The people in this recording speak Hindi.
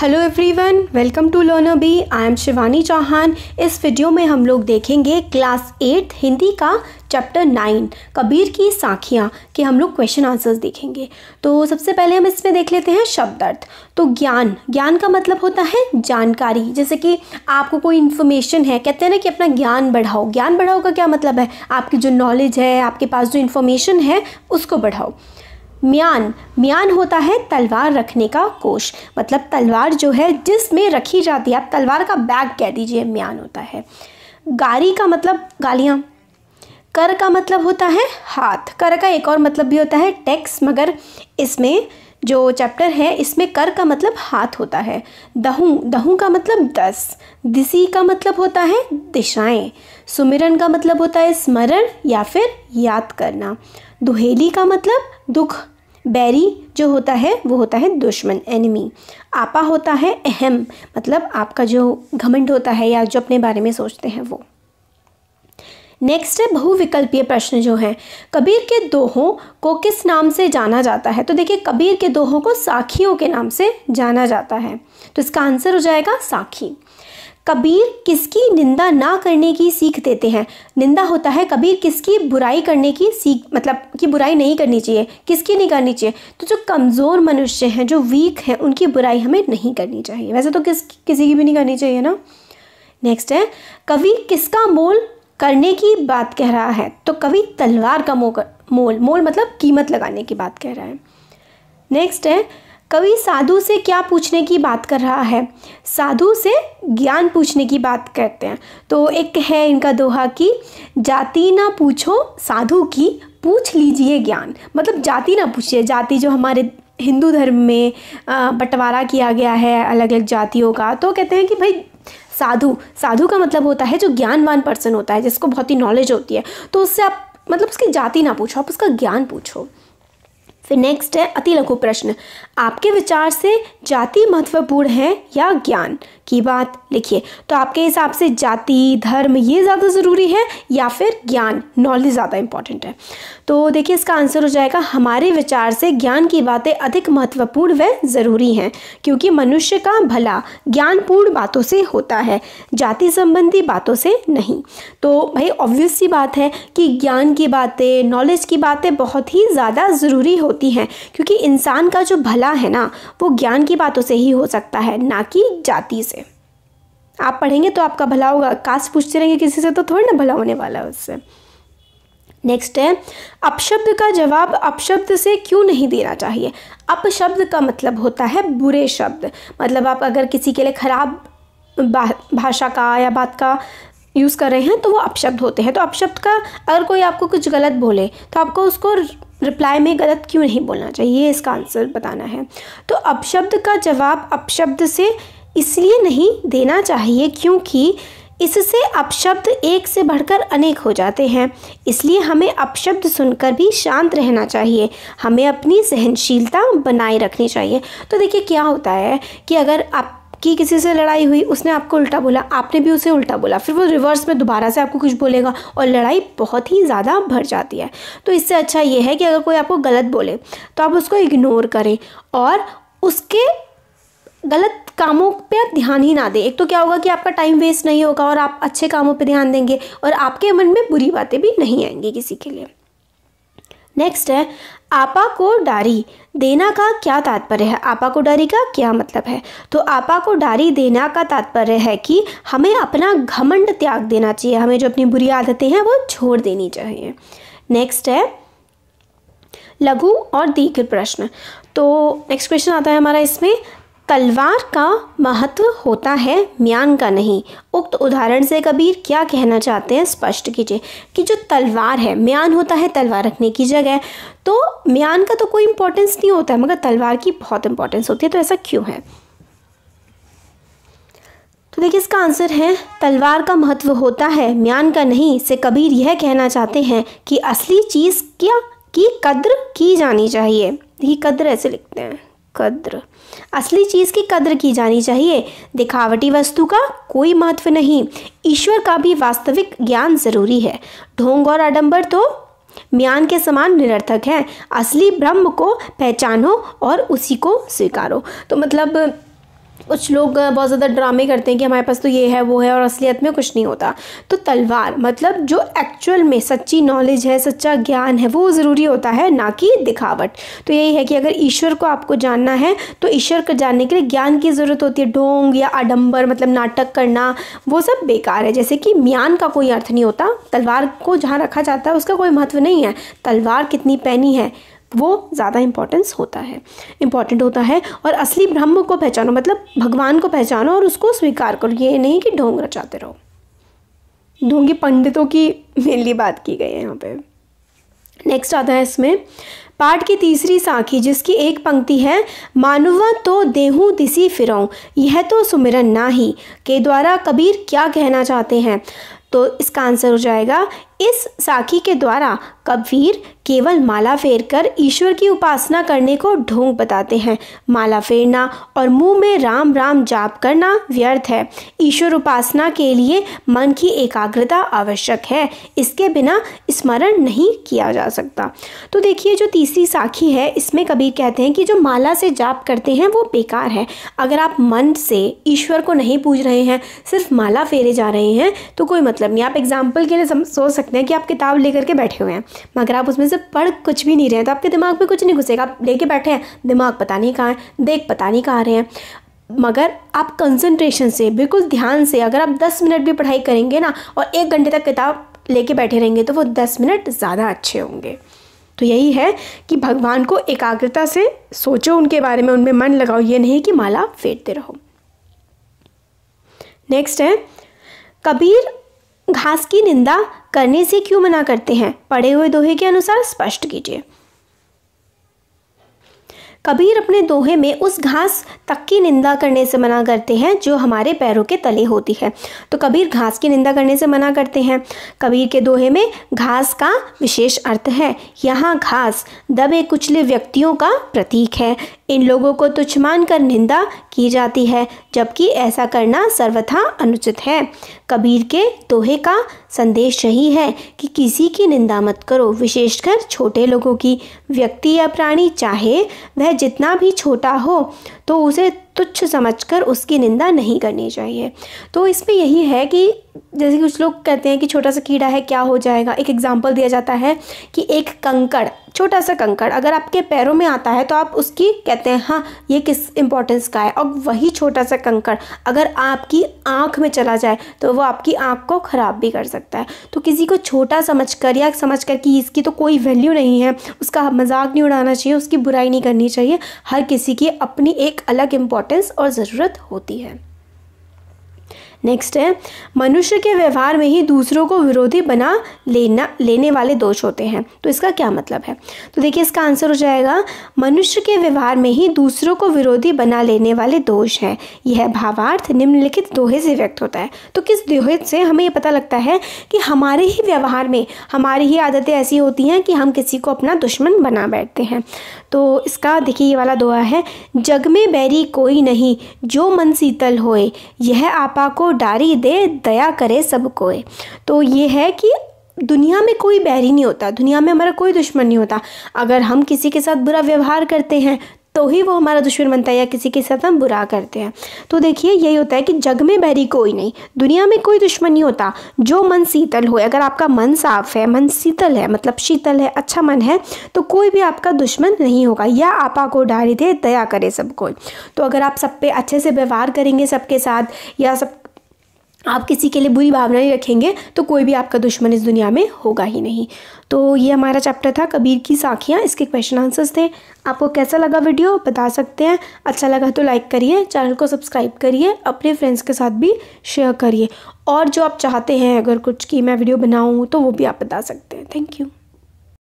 hello everyone welcome to learner B I am Shivani Chauhan इस वीडियो में हम लोग देखेंगे क्लास एट हिंदी का चैप्टर नाइन कबीर की साखियाँ के हम लोग क्वेश्चन आंसर्स देखेंगे तो सबसे पहले हम इसमें देख लेते हैं शब्द अर्थ तो ज्ञान ज्ञान का मतलब होता है जानकारी जैसे कि आपको कोई इन्फॉर्मेशन है कहते हैं ना कि अपना ज्ञान बढ़ाओ ज्ञान बढ़ाओ का क्या मतलब है आपकी जो नॉलेज है आपके पास जो इन्फॉर्मेशन है उसको बढ़ाओ म्यान म्यान होता है तलवार रखने का कोश मतलब तलवार जो है जिसमें रखी जाती है आप तलवार का बैग कह दीजिए म्यान होता है गारी का मतलब गालियाँ कर का मतलब होता है हाथ कर का एक और मतलब भी होता है टैक्स मगर इसमें जो चैप्टर है इसमें कर का मतलब हाथ होता है दहू दहू का मतलब दस दिसी का मतलब होता है दिशाएं सुमिरन का मतलब होता है स्मरण या फिर याद करना दुहेली का मतलब दुख बैरी जो होता है वो होता है दुश्मन एनिमी आपा होता है अहम मतलब आपका जो घमंड होता है या जो अपने बारे में सोचते हैं वो नेक्स्ट है बहुविकल्पीय प्रश्न जो है कबीर के दोहों को किस नाम से जाना जाता है तो देखिए कबीर के दोहों को साखियों के नाम से जाना जाता है तो इसका आंसर हो जाएगा साखी कबीर किसकी निंदा ना करने की सीख देते हैं निंदा होता है कबीर किसकी बुराई करने की सीख मतलब कि बुराई नहीं करनी चाहिए किसकी नहीं करनी चाहिए तो जो कमज़ोर मनुष्य हैं जो वीक हैं उनकी बुराई हमें नहीं करनी चाहिए वैसे तो किस किसी की भी नहीं करनी चाहिए ना नेक्स्ट है कवि किसका मोल करने की बात कह रहा है तो कवि तलवार का मोल मोल मतलब कीमत लगाने की बात कह रहा है नेक्स्ट है कवि साधु से क्या पूछने की बात कर रहा है साधु से ज्ञान पूछने की बात करते हैं तो एक है इनका दोहा कि जाति ना पूछो साधु की पूछ लीजिए ज्ञान मतलब जाति ना पूछिए जाति जो हमारे हिंदू धर्म में बंटवारा किया गया है अलग अलग जातियों का तो कहते हैं कि भाई साधु साधु का मतलब होता है जो ज्ञानवान पर्सन होता है जिसको बहुत ही नॉलेज होती है तो उससे आप मतलब उसकी जाति ना पूछो आप उसका ज्ञान पूछो फिर नेक्स्ट है अति लघु प्रश्न आपके विचार से जाति महत्वपूर्ण है या ज्ञान की बात लिखिए तो आपके हिसाब से जाति धर्म ये ज़्यादा ज़रूरी है या फिर ज्ञान नॉलेज ज़्यादा इंपॉर्टेंट है तो देखिए इसका आंसर हो जाएगा हमारे विचार से ज्ञान की बातें अधिक महत्वपूर्ण व ज़रूरी हैं क्योंकि मनुष्य का भला ज्ञानपूर्ण बातों से होता है जाति संबंधी बातों से नहीं तो भाई ऑब्वियस सी बात है कि ज्ञान की बातें नॉलेज की बातें बहुत ही ज़्यादा ज़रूरी होती हैं क्योंकि इंसान का जो भला है ना वो ज्ञान की बातों से ही हो सकता है ना कि जाति से आप पढ़ेंगे तो आपका भला होगा कास्ट पूछते रहेंगे किसी से तो थोड़ी ना भला होने वाला है उससे नेक्स्ट है अपशब्द का जवाब अपशब्द से क्यों नहीं देना चाहिए अपशब्द का मतलब होता है बुरे शब्द मतलब आप अगर किसी के लिए ख़राब भाषा का या बात का यूज़ कर रहे हैं तो वो अपशब्द होते हैं तो अपशब्द का अगर कोई आपको कुछ गलत बोले तो आपको उसको रिप्लाई में गलत क्यों नहीं बोलना चाहिए इसका आंसर बताना है तो अपशब्द का जवाब अपशब्द से इसलिए नहीं देना चाहिए क्योंकि इससे अपशब्द एक से बढ़कर अनेक हो जाते हैं इसलिए हमें अपशब्द सुनकर भी शांत रहना चाहिए हमें अपनी सहनशीलता बनाए रखनी चाहिए तो देखिए क्या होता है कि अगर आप कि किसी से लड़ाई हुई उसने आपको उल्टा बोला आपने भी उसे उल्टा बोला फिर वो रिवर्स में दोबारा से आपको कुछ बोलेगा और लड़ाई बहुत ही ज़्यादा भर जाती है तो इससे अच्छा ये है कि अगर कोई आपको गलत बोले तो आप उसको इग्नोर करें और उसके गलत कामों पे ध्यान ही ना दें एक तो क्या होगा कि आपका टाइम वेस्ट नहीं होगा और आप अच्छे कामों पे ध्यान देंगे और आपके मन में बुरी बातें भी नहीं आएंगी किसी के लिए नेक्स्ट है आपा को डारी देना का क्या तात्पर्य है आपा को डारी का क्या मतलब है तो आपा को डारी देना का तात्पर्य है कि हमें अपना घमंड त्याग देना चाहिए हमें जो अपनी बुरी आदतें हैं वो छोड़ देनी चाहिए नेक्स्ट है लघु और दीर्घ प्रश्न तो नेक्स्ट क्वेश्चन आता है हमारा इसमें तलवार का महत्व होता है म्यान का नहीं उक्त उदाहरण से कबीर क्या कहना चाहते हैं स्पष्ट कीजिए कि जो तलवार है म्यान होता है तलवार रखने की जगह तो म्यान का तो कोई इम्पोर्टेंस नहीं होता है मगर तलवार की बहुत इम्पोर्टेंस होती है तो ऐसा क्यों है तो देखिए इसका आंसर है तलवार का महत्व होता है म्यान का नहीं से कबीर यह कहना चाहते हैं कि असली चीज़ क्या की कद्र की जानी चाहिए देखिए कद्र ऐसे लिखते हैं कद्र असली चीज़ की कद्र की जानी चाहिए दिखावटी वस्तु का कोई महत्व नहीं ईश्वर का भी वास्तविक ज्ञान जरूरी है ढोंग और आडंबर तो म्यान के समान निरर्थक हैं असली ब्रह्म को पहचानो और उसी को स्वीकारो तो मतलब कुछ लोग बहुत ज़्यादा ड्रामे करते हैं कि हमारे पास तो ये है वो है और असलियत में कुछ नहीं होता तो तलवार मतलब जो एक्चुअल में सच्ची नॉलेज है सच्चा ज्ञान है वो ज़रूरी होता है ना कि दिखावट तो यही है कि अगर ईश्वर को आपको जानना है तो ईश्वर को जानने के लिए ज्ञान की ज़रूरत होती है ढोंग या आडम्बर मतलब नाटक करना वो सब बेकार है जैसे कि म्यान का कोई अर्थ नहीं होता तलवार को जहाँ रखा जाता है उसका कोई महत्व नहीं है तलवार कितनी पहनी है वो ज़्यादा इम्पोर्टेंस होता है इम्पॉर्टेंट होता है और असली ब्रह्म को पहचानो मतलब भगवान को पहचानो और उसको स्वीकार करो ये नहीं कि ढोंग रचाते रहो ढोंगी पंडितों की मेनली बात की गई है यहाँ पे नेक्स्ट आता है इसमें पाठ की तीसरी साखी जिसकी एक पंक्ति है मानवा तो देहूँ दिसी फिर यह तो सुमिरन ना ही के द्वारा कबीर क्या कहना चाहते हैं तो इसका आंसर हो जाएगा इस साखी के द्वारा कबीर केवल माला फेर कर ईश्वर की उपासना करने को ढोंग बताते हैं माला फेरना और मुंह में राम राम जाप करना व्यर्थ है ईश्वर उपासना के लिए मन की एकाग्रता आवश्यक है इसके बिना स्मरण नहीं किया जा सकता तो देखिए जो तीसरी साखी है इसमें कबीर कहते हैं कि जो माला से जाप करते हैं वो बेकार है अगर आप मन से ईश्वर को नहीं पूज रहे हैं सिर्फ माला फेरे जा रहे हैं तो कोई मतलब नहीं आप एग्जाम्पल के लिए सोच सकते सकते हैं कि आप किताब लेकर के बैठे हुए हैं मगर आप उसमें से पढ़ कुछ भी नहीं रहे हैं तो आपके दिमाग में कुछ नहीं घुसेगा आप लेके बैठे हैं दिमाग पता नहीं कहाँ है देख पता नहीं कहाँ रहे हैं मगर आप कंसंट्रेशन से बिल्कुल ध्यान से अगर आप 10 मिनट भी पढ़ाई करेंगे ना और एक घंटे तक किताब लेके बैठे रहेंगे तो वो 10 मिनट ज़्यादा अच्छे होंगे तो यही है कि भगवान को एकाग्रता से सोचो उनके बारे में उनमें मन लगाओ ये नहीं कि माला फेरते रहो नेक्स्ट है कबीर घास की निंदा करने से क्यों मना करते हैं पढ़े हुए दोहे के अनुसार स्पष्ट कीजिए कबीर अपने दोहे में उस घास तक की निंदा करने से मना करते हैं जो हमारे पैरों के तले होती है तो कबीर घास की निंदा करने से मना करते हैं कबीर के दोहे में घास का विशेष अर्थ है यहाँ घास दबे कुचले व्यक्तियों का प्रतीक है इन लोगों को तुच्छ मानकर निंदा की जाती है जबकि ऐसा करना सर्वथा अनुचित है कबीर के दोहे का संदेश यही है कि किसी की निंदा मत करो विशेषकर छोटे लोगों की व्यक्ति या प्राणी चाहे वह जितना भी छोटा हो तो उसे तुच्छ समझकर उसकी निंदा नहीं करनी चाहिए तो इसमें यही है कि जैसे कुछ लोग कहते हैं कि छोटा सा कीड़ा है क्या हो जाएगा एक एग्ज़ाम्पल दिया जाता है कि एक कंकड़ छोटा सा कंकड़ अगर आपके पैरों में आता है तो आप उसकी कहते हैं हाँ ये किस इंपॉर्टेंस का है और वही छोटा सा कंकड़ अगर आपकी आँख में चला जाए तो वो आपकी आँख को ख़राब भी कर सकता है तो किसी को छोटा समझ कर या समझ कर कि इसकी तो कोई वैल्यू नहीं है उसका मजाक नहीं उड़ाना चाहिए उसकी बुराई नहीं करनी चाहिए हर किसी की अपनी एक अलग इम्पॉर्टेंस और ज़रूरत होती है नेक्स्ट है मनुष्य के व्यवहार में ही दूसरों को विरोधी बना लेना लेने वाले दोष होते हैं तो इसका क्या मतलब है तो देखिए इसका आंसर हो जाएगा मनुष्य के व्यवहार में ही दूसरों को विरोधी बना लेने वाले दोष हैं यह भावार्थ निम्नलिखित दोहे से व्यक्त होता है तो किस दोहे से हमें ये पता लगता है कि हमारे ही व्यवहार में हमारी ही आदतें ऐसी होती हैं कि हम किसी को अपना दुश्मन बना बैठते हैं तो इसका देखिए ये वाला दोहा है जग में बैरी कोई नहीं जो मन शीतल होए यह आपा को डारी दे दया करे सब कोए तो ये है कि दुनिया में कोई बैरी नहीं होता दुनिया में हमारा कोई दुश्मन नहीं होता अगर हम किसी के साथ बुरा व्यवहार करते हैं तो ही वो हमारा दुश्मन बनता है या किसी के साथ हम बुरा करते हैं तो देखिए यही होता है कि जग में बहरी कोई नहीं दुनिया में कोई दुश्मन नहीं होता जो मन शीतल हो अगर आपका मन साफ है मन शीतल है मतलब शीतल है अच्छा मन है तो कोई भी आपका दुश्मन नहीं होगा या आपा को डारी दे दया करे सबको तो अगर आप सब पे अच्छे से व्यवहार करेंगे सबके साथ या सब आप किसी के लिए बुरी भावना नहीं रखेंगे तो कोई भी आपका दुश्मन इस दुनिया में होगा ही नहीं तो ये हमारा चैप्टर था कबीर की साखियाँ इसके क्वेश्चन आंसर्स थे आपको कैसा लगा वीडियो बता सकते हैं अच्छा लगा तो लाइक करिए चैनल को सब्सक्राइब करिए अपने फ्रेंड्स के साथ भी शेयर करिए और जो आप चाहते हैं अगर कुछ कि मैं वीडियो बनाऊँ तो वो भी आप बता सकते हैं थैंक यू